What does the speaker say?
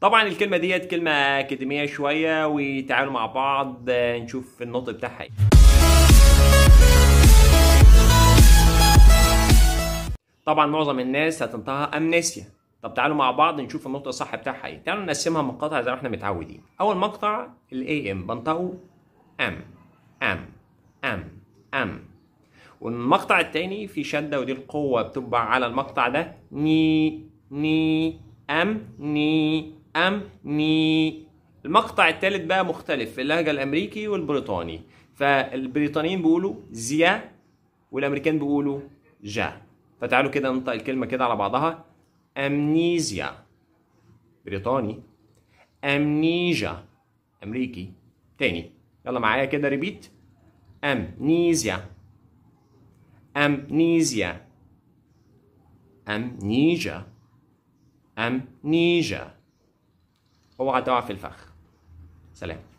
طبعا الكلمه ديت كلمه اكاديميه شويه وتعالوا مع بعض آه، نشوف النطق بتاعها ايه طبعا معظم الناس هتنطقها امنيسيا طب تعالوا مع بعض نشوف النطق الصح بتاعها ايه تعالوا نقسمها مقاطع زي ما احنا متعودين اول مقطع الاي ام بنطقه ام ام ام ام والمقطع التاني في شده ودي القوه بتبقى على المقطع ده ني ني ام ني أمني المقطع الثالث بقى مختلف في اللهجة الأمريكي والبريطاني فالبريطانيين بيقولوا زيا والأمريكان بيقولوا جا فتعالوا كده ننطق الكلمة كده على بعضها أمنيزيا بريطاني أمنيجا أمريكي تاني يلا معايا كده ريبيت أمنيزيا أمنيزيا أمنيجا أمنيجا اوعى تقع في الفخ سلام